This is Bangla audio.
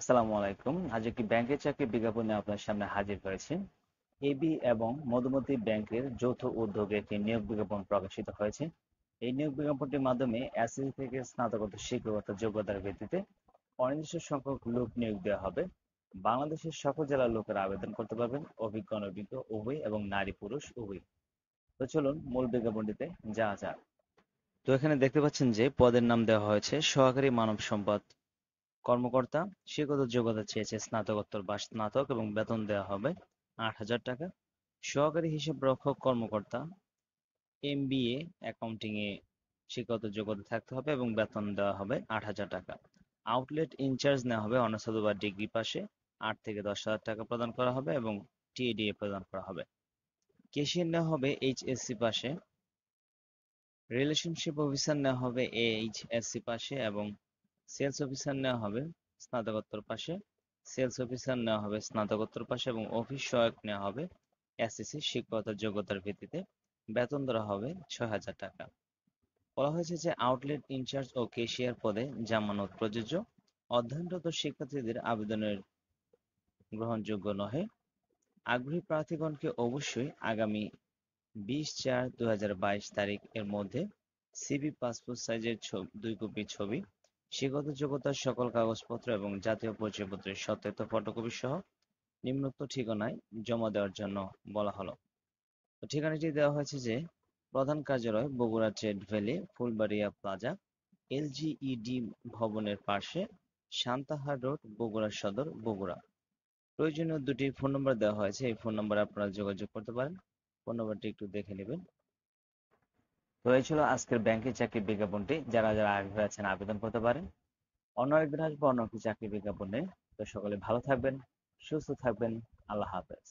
আসসালামু আলাইকুম আজ একটি ব্যাংকের চাকরি বিজ্ঞাপনে আপনার সামনে হাজির এবি এবং মধুমতি ব্যাংকের যৌথ উদ্যোগে একটি নিয়োগ বিজ্ঞাপন প্রকাশিত হয়েছে এই নিয়োগ বিজ্ঞাপনটির মাধ্যমে এসএসসি থেকে স্নাতকোত্তর শিক্ষকতা যোগ্যতার ভিত্তিতে অনির্দিষ্ট সংখ্যক লোক নিয়োগ দেওয়া হবে বাংলাদেশের সকল জেলার লোকের আবেদন করতে পারবেন অভিজ্ঞ অনভিজ্ঞ উভয় এবং নারী পুরুষ উভয় তো চলুন মূল বিজ্ঞাপনটিতে যা যা তো এখানে দেখতে পাচ্ছেন যে পদের নাম দেওয়া হয়েছে সহকারী মানব সম্পদ কর্মকর্তা শিক্ষাগত যোগ্যতা চেয়েছে স্নাতকোত্তর বা স্নাতক এবং বেতন দেওয়া হবে আট হাজার টাকা সহকারী হিসেব রক্ষক কর্মকর্তা এম বি এ অ্যাকাউন্টিং এ যোগ্যতা থাকতে হবে এবং বেতন দেওয়া হবে আট হাজার টাকা আউটলেট ইনচার্জ নেওয়া হবে অনার্স বা ডিগ্রি পাশে আট থেকে দশ হাজার টাকা প্রদান করা হবে এবং টিএডিএ প্রদান করা হবে কেশিয়ার নেওয়া হবে এইচ এসসি পাশে রিলেশনশিপ অফিসার নেওয়া হবে এইচ এসসি পাশে এবং সেলস অফিসার নেওয়া হবে স্নাতকোত্তর পাশে সেলস অফিসার নেওয়া হবে স্নাতকোত্তর পাশে এবং অফিস সহায়ক নেওয়া হবে এসএসসি শিক্ষকতার যোগ্যতার ভিত্তিতে বেতন ধরা হবে ছয় হাজার টাকা বলা হয়েছে যে আউটলেট ইনচার্জ ও কেশিয়ার পদে জামানত প্রযোজ্য অধ্যয়নরত শিক্ষার্থীদের আবেদনের গ্রহণযোগ্য নহে আগ্রহী প্রার্থীগণকে অবশ্যই আগামী বিশ চার দু তারিখ এর মধ্যে সিবি পাসপোর্ট সাইজের দুই কপি ছবি শিক্ষাগত যোগ্যতার সকল কাগজপত্র এবং জাতীয় পরিচয়পত্রের সত্যায়িত ফটোকপি সহ নিম্নোক্ত ঠিকানায় জমা দেওয়ার জন্য বলা হলো ঠিকানাটি দেওয়া হয়েছে যে প্রধান কার্যালয় Bogura trade valley Phulbaria plaza L G E D ভবনের পাশে শান্তাহার রোড বগুড়া সদর বগুড়া প্রয়োজনীয় দুটি ফোন নম্বর দেওয়া হয়েছে এই ফোন নম্বরে আপনারা যোগাযোগ করতে পারেন ফোন নম্বরটি একটু দেখে নেবেন রয়েছিল আজকের ব্যাংকের চাকরি বিজ্ঞাপনটি যারা যারা আগ্রহী আছেন আবেদন করতে পারেন অন্য একদিন আসবো অন্য একটি চাকরি বিজ্ঞাপনে তো সকলে ভালো থাকবেন সুস্থ থাকবেন আল্লাহ হাফেজ